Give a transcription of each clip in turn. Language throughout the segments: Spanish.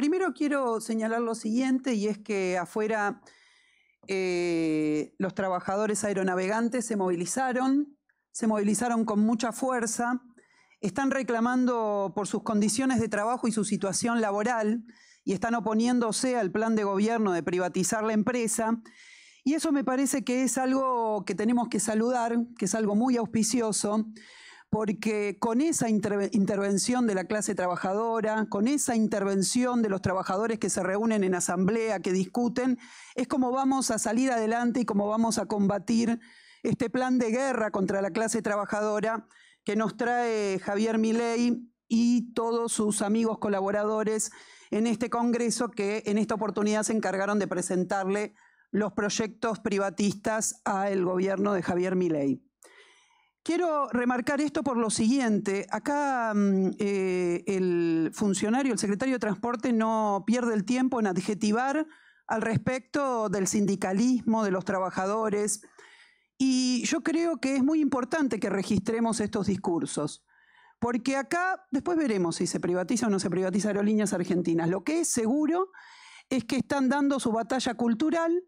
Primero quiero señalar lo siguiente y es que afuera eh, los trabajadores aeronavegantes se movilizaron, se movilizaron con mucha fuerza, están reclamando por sus condiciones de trabajo y su situación laboral y están oponiéndose al plan de gobierno de privatizar la empresa. Y eso me parece que es algo que tenemos que saludar, que es algo muy auspicioso porque con esa intervención de la clase trabajadora, con esa intervención de los trabajadores que se reúnen en asamblea, que discuten, es como vamos a salir adelante y como vamos a combatir este plan de guerra contra la clase trabajadora que nos trae Javier Milei y todos sus amigos colaboradores en este Congreso que en esta oportunidad se encargaron de presentarle los proyectos privatistas al gobierno de Javier Milei. Quiero remarcar esto por lo siguiente. Acá mm, eh, el funcionario, el secretario de Transporte, no pierde el tiempo en adjetivar al respecto del sindicalismo, de los trabajadores. Y yo creo que es muy importante que registremos estos discursos, porque acá después veremos si se privatiza o no se privatiza Aerolíneas Argentinas. Lo que es seguro es que están dando su batalla cultural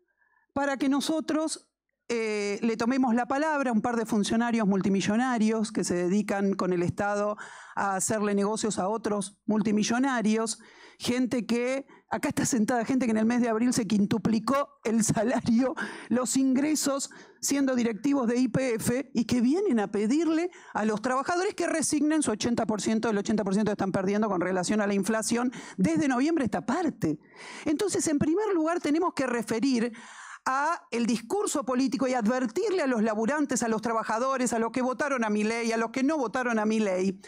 para que nosotros eh, le tomemos la palabra a un par de funcionarios multimillonarios que se dedican con el Estado a hacerle negocios a otros multimillonarios, gente que, acá está sentada gente que en el mes de abril se quintuplicó el salario, los ingresos, siendo directivos de IPF y que vienen a pedirle a los trabajadores que resignen su 80%, el 80% están perdiendo con relación a la inflación desde noviembre esta parte. Entonces, en primer lugar, tenemos que referir a el discurso político y advertirle a los laburantes, a los trabajadores, a los que votaron a mi ley, a los que no votaron a mi ley,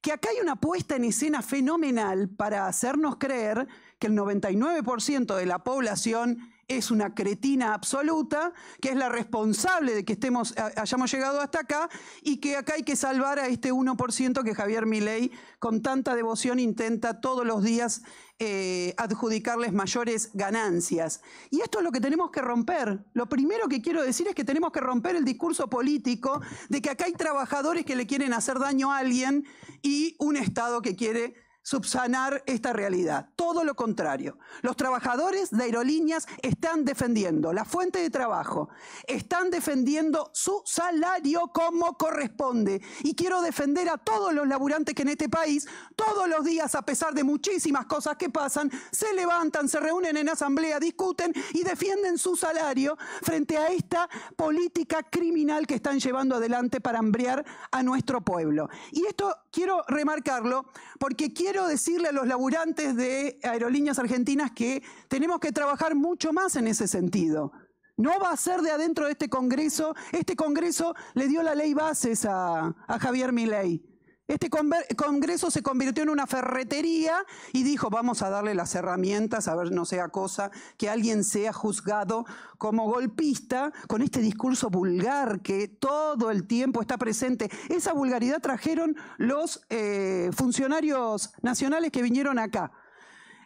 que acá hay una puesta en escena fenomenal para hacernos creer que el 99% de la población es una cretina absoluta, que es la responsable de que estemos, eh, hayamos llegado hasta acá y que acá hay que salvar a este 1% que Javier Milei con tanta devoción intenta todos los días eh, adjudicarles mayores ganancias. Y esto es lo que tenemos que romper. Lo primero que quiero decir es que tenemos que romper el discurso político de que acá hay trabajadores que le quieren hacer daño a alguien y un Estado que quiere subsanar esta realidad. Todo lo contrario. Los trabajadores de aerolíneas están defendiendo la fuente de trabajo, están defendiendo su salario como corresponde. Y quiero defender a todos los laburantes que en este país, todos los días, a pesar de muchísimas cosas que pasan, se levantan, se reúnen en asamblea, discuten y defienden su salario frente a esta política criminal que están llevando adelante para hambrear a nuestro pueblo. Y esto quiero remarcarlo porque quiero quiero decirle a los laburantes de Aerolíneas Argentinas que tenemos que trabajar mucho más en ese sentido. No va a ser de adentro de este Congreso. Este Congreso le dio la ley bases a, a Javier Milei. Este Congreso se convirtió en una ferretería y dijo, vamos a darle las herramientas, a ver, no sea cosa que alguien sea juzgado como golpista con este discurso vulgar que todo el tiempo está presente. Esa vulgaridad trajeron los eh, funcionarios nacionales que vinieron acá.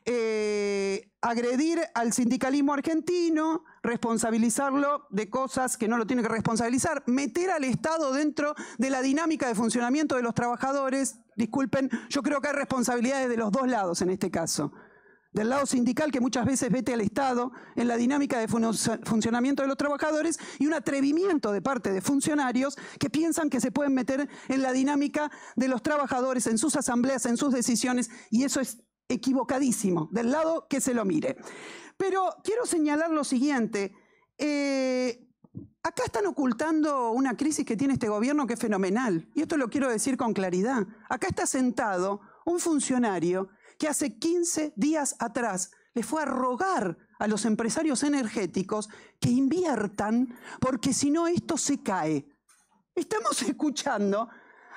Eh, agredir al sindicalismo argentino, responsabilizarlo de cosas que no lo tiene que responsabilizar, meter al Estado dentro de la dinámica de funcionamiento de los trabajadores. Disculpen, yo creo que hay responsabilidades de los dos lados en este caso. Del lado sindical que muchas veces vete al Estado en la dinámica de funcionamiento de los trabajadores y un atrevimiento de parte de funcionarios que piensan que se pueden meter en la dinámica de los trabajadores, en sus asambleas, en sus decisiones y eso es equivocadísimo, del lado que se lo mire. Pero quiero señalar lo siguiente. Eh, acá están ocultando una crisis que tiene este gobierno que es fenomenal. Y esto lo quiero decir con claridad. Acá está sentado un funcionario que hace 15 días atrás le fue a rogar a los empresarios energéticos que inviertan porque si no esto se cae. Estamos escuchando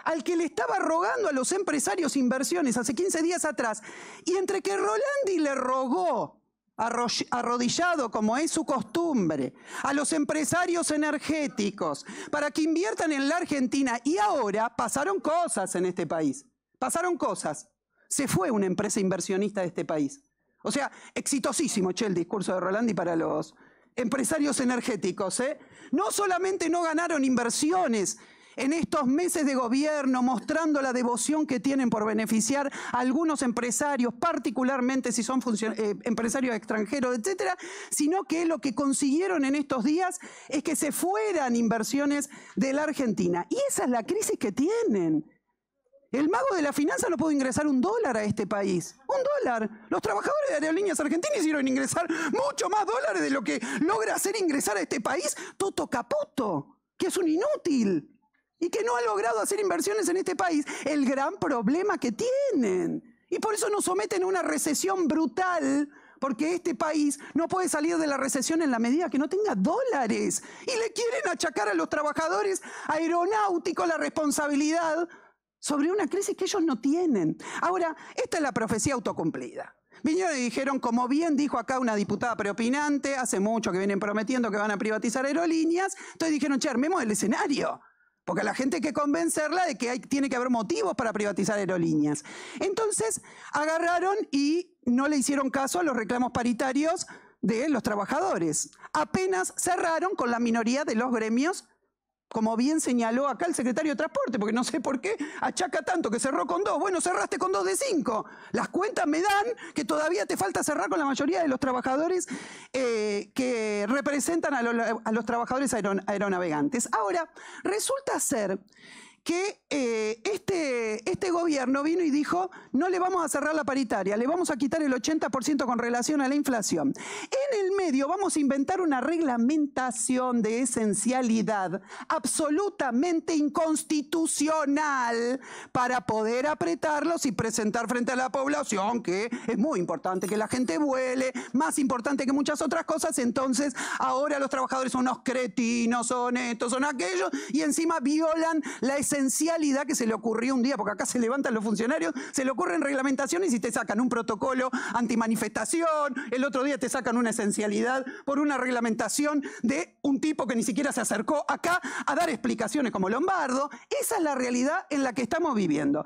al que le estaba rogando a los empresarios inversiones hace 15 días atrás. Y entre que Rolandi le rogó, arrodillado como es su costumbre, a los empresarios energéticos para que inviertan en la Argentina, y ahora pasaron cosas en este país. Pasaron cosas. Se fue una empresa inversionista de este país. O sea, exitosísimo, el discurso de Rolandi para los empresarios energéticos. ¿eh? No solamente no ganaron inversiones, en estos meses de gobierno, mostrando la devoción que tienen por beneficiar a algunos empresarios, particularmente si son eh, empresarios extranjeros, etcétera, sino que lo que consiguieron en estos días es que se fueran inversiones de la Argentina. Y esa es la crisis que tienen. El mago de la finanza no pudo ingresar un dólar a este país. Un dólar. Los trabajadores de aerolíneas argentinas hicieron ingresar mucho más dólares de lo que logra hacer ingresar a este país Toto Caputo, que es un inútil y que no ha logrado hacer inversiones en este país, el gran problema que tienen. Y por eso nos someten a una recesión brutal, porque este país no puede salir de la recesión en la medida que no tenga dólares. Y le quieren achacar a los trabajadores aeronáuticos la responsabilidad sobre una crisis que ellos no tienen. Ahora, esta es la profecía autocumplida. Vinieron y dijeron, como bien dijo acá una diputada preopinante, hace mucho que vienen prometiendo que van a privatizar aerolíneas, entonces dijeron, che, armemos el escenario. Porque a la gente hay que convencerla de que tiene que haber motivos para privatizar aerolíneas. Entonces, agarraron y no le hicieron caso a los reclamos paritarios de los trabajadores. Apenas cerraron con la minoría de los gremios como bien señaló acá el secretario de Transporte, porque no sé por qué achaca tanto que cerró con dos. Bueno, cerraste con dos de cinco. Las cuentas me dan que todavía te falta cerrar con la mayoría de los trabajadores eh, que representan a, los trabajadores aeronavegantes. Ahora, resulta ser que eh, este, este gobierno vino y dijo, no le vamos a cerrar la paritaria, le vamos a quitar el 80% con relación a la inflación. En el medio vamos a inventar una reglamentación de esencialidad absolutamente inconstitucional para poder apretarlos y presentar frente a la población que es muy importante que la gente vuele, más importante que muchas otras cosas, entonces ahora los trabajadores son unos cretinos, son estos, son aquellos, y encima violan la esencialidad esencialidad que se le ocurrió un día, porque acá se levantan los funcionarios, se le ocurren reglamentaciones y te sacan un protocolo antimanifestación, el otro día te sacan una esencialidad por una reglamentación de un tipo que ni siquiera se acercó acá a dar explicaciones como Lombardo. Esa es la realidad en la que estamos viviendo.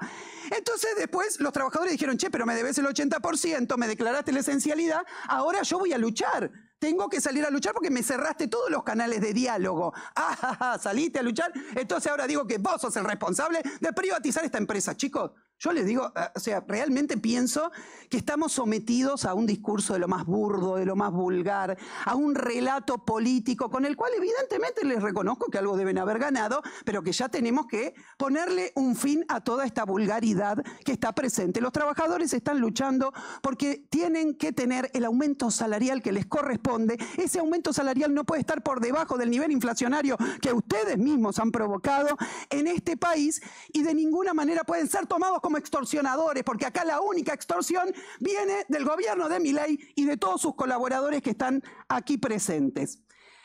Entonces después los trabajadores dijeron, che, pero me debes el 80%, me declaraste la esencialidad, ahora yo voy a luchar tengo que salir a luchar porque me cerraste todos los canales de diálogo. Ah, saliste a luchar. Entonces ahora digo que vos sos el responsable de privatizar esta empresa, chicos. Yo les digo, eh, o sea, realmente pienso que estamos sometidos a un discurso de lo más burdo, de lo más vulgar, a un relato político con el cual evidentemente les reconozco que algo deben haber ganado, pero que ya tenemos que ponerle un fin a toda esta vulgaridad que está presente. Los trabajadores están luchando porque tienen que tener el aumento salarial que les corresponde. Ese aumento salarial no puede estar por debajo del nivel inflacionario que ustedes mismos han provocado en este país y de ninguna manera pueden ser tomados como extorsionadores, porque acá la única extorsión viene del gobierno de Miley y de todos sus colaboradores que están aquí presentes.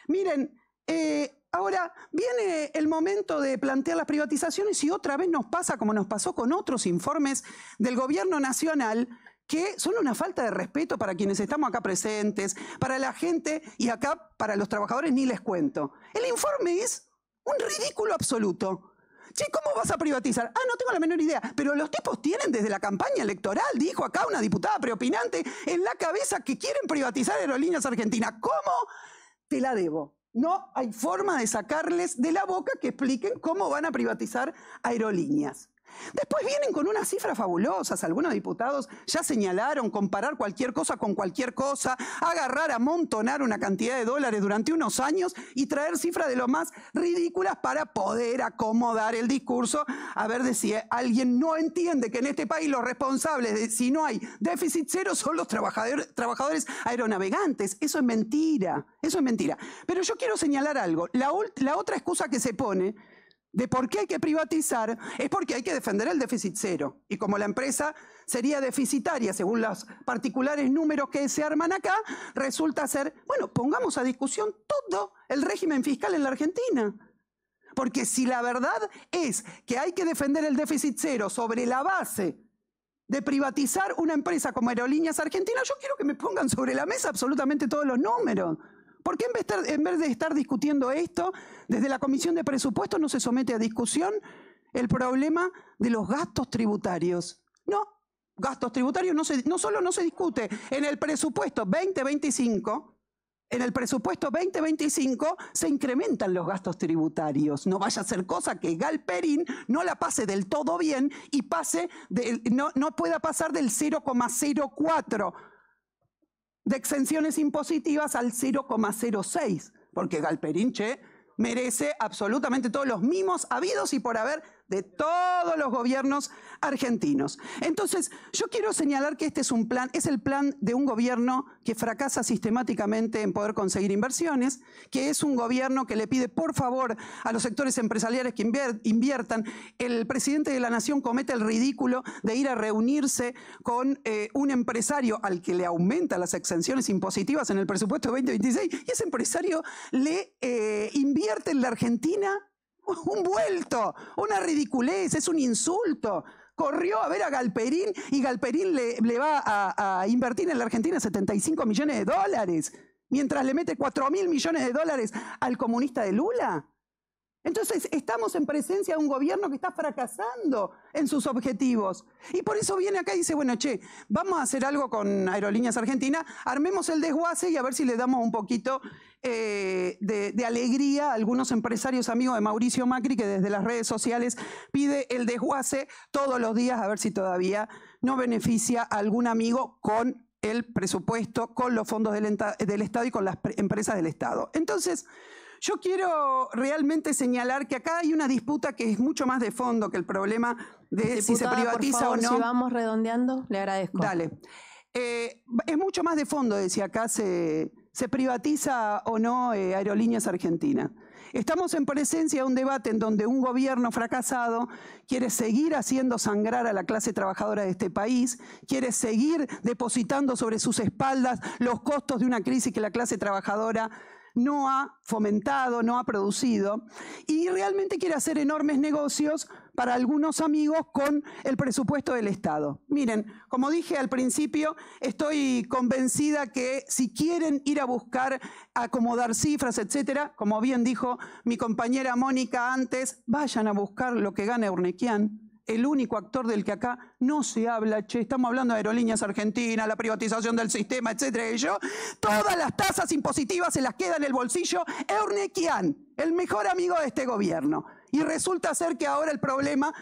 Miren, eh, Ahora viene el momento de plantear las privatizaciones y otra vez nos pasa como nos pasó con otros informes del gobierno nacional que son una falta de respeto para quienes estamos acá presentes, para la gente y acá para los trabajadores ni les cuento. El informe es un ridículo absoluto. Che, ¿cómo vas a privatizar? Ah, no tengo la menor idea. Pero los tipos tienen desde la campaña electoral, dijo acá una diputada preopinante, en la cabeza que quieren privatizar Aerolíneas Argentinas. ¿Cómo? Te la debo. No hay forma de sacarles de la boca que expliquen cómo van a privatizar aerolíneas. Después vienen con unas cifras fabulosas. Algunos diputados ya señalaron comparar cualquier cosa con cualquier cosa, agarrar, amontonar una cantidad de dólares durante unos años y traer cifras de lo más ridículas para poder acomodar el discurso. A ver si alguien no entiende que en este país los responsables de si no hay déficit cero son los trabajadores, aeronavegantes. Eso es mentira. Eso es mentira. Pero yo quiero señalar algo. la otra excusa que se pone de por qué hay que privatizar es porque hay que defender el déficit cero. Y como la empresa sería deficitaria según los particulares números que se arman acá, resulta ser, bueno, pongamos a discusión todo el régimen fiscal en la Argentina. Porque si la verdad es que hay que defender el déficit cero sobre la base de privatizar una empresa como Aerolíneas Argentinas, yo quiero que me pongan sobre la mesa absolutamente todos los números. ¿Por qué en vez, de, estar discutiendo esto, desde la Comisión de Presupuestos no se somete a discusión el problema de los gastos tributarios? No, gastos tributarios no, solo no se discute, en el presupuesto 2025 en el presupuesto 2025 se incrementan los gastos tributarios. No vaya a ser cosa que Galperín no la pase del todo bien y pase no, no pueda pasar del 0,04 de exenciones impositivas al 0,06, porque Galperinche merece absolutamente todos los mimos habidos y por haber de todos los gobiernos argentinos. Entonces, yo quiero señalar que este es un plan, es el plan de un gobierno que fracasa sistemáticamente en poder conseguir inversiones, que es un gobierno que le pide por favor a los sectores empresariales que inviertan. El presidente de la Nación comete el ridículo de ir a reunirse con eh, un empresario al que le aumenta las exenciones impositivas en el presupuesto 2026 y ese empresario le eh, invierte en la Argentina un vuelto, una ridiculez, es un insulto. Corrió a ver a Galperín y Galperín le, va a, a, invertir en la Argentina 75 millones de dólares, mientras le mete 4 mil millones de dólares al comunista de Lula. Entonces estamos en presencia de un gobierno que está fracasando en sus objetivos. Y por eso viene acá y dice, bueno, che, vamos a hacer algo con Aerolíneas Argentina, armemos el desguace y a ver si le damos un poquito eh, de, alegría a algunos empresarios amigos de Mauricio Macri que desde las redes sociales pide el desguace todos los días a ver si todavía no beneficia a algún amigo con el presupuesto, con los fondos del Estado y con las empresas del Estado. Entonces... Yo quiero realmente señalar que acá hay una disputa que es mucho más de fondo que el problema de si se privatiza o no. Si vamos redondeando, le agradezco. Dale. Eh, es mucho más de fondo de si acá se, se privatiza o no eh, Aerolíneas Argentina. Estamos en presencia de un debate en donde un gobierno fracasado quiere seguir haciendo sangrar a la clase trabajadora de este país, quiere seguir depositando sobre sus espaldas los costos de una crisis que la clase trabajadora no ha fomentado, no ha producido, y realmente quiere hacer enormes negocios para algunos amigos con el presupuesto del Estado. Miren, como dije al principio, estoy convencida que si quieren ir a buscar acomodar cifras, etcétera, como bien dijo mi compañera Mónica antes, vayan a buscar lo que gana Urnequian el único actor del que acá no se habla, che, estamos hablando de aerolíneas argentinas, la privatización del sistema, etcétera, todas las tasas impositivas se las queda en el bolsillo Eurnequian, el mejor amigo de este gobierno. Y resulta ser que ahora el problema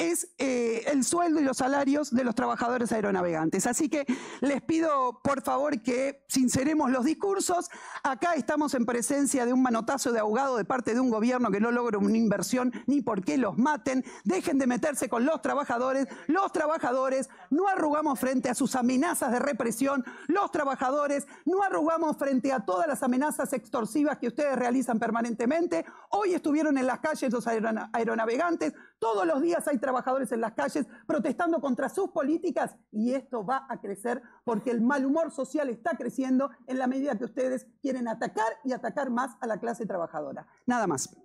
es eh, el sueldo y los salarios de los trabajadores aeronavegantes. Así que les pido, por favor, que sinceremos los discursos. Acá estamos en presencia de un manotazo de ahogado de parte de un gobierno que no logra una inversión ni por qué los maten. Dejen de meterse con los trabajadores. Los trabajadores no arrugamos frente a sus amenazas de represión. Los trabajadores no arrugamos frente a todas las amenazas extorsivas que ustedes realizan permanentemente. Hoy estuvieron en las calles los aeronavegantes. Todos los días hay trabajadores en las calles protestando contra sus políticas y esto va a crecer porque el mal humor social está creciendo en la medida que ustedes quieren atacar y atacar más a la clase trabajadora. Nada más.